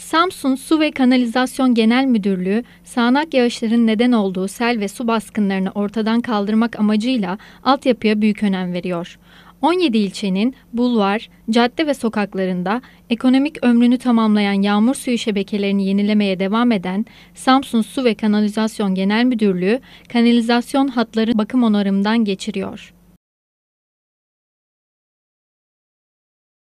Samsun Su ve Kanalizasyon Genel Müdürlüğü, sağanak yağışların neden olduğu sel ve su baskınlarını ortadan kaldırmak amacıyla altyapıya büyük önem veriyor. 17 ilçenin bulvar, cadde ve sokaklarında ekonomik ömrünü tamamlayan yağmur suyu şebekelerini yenilemeye devam eden Samsun Su ve Kanalizasyon Genel Müdürlüğü kanalizasyon hatları bakım onarımından geçiriyor.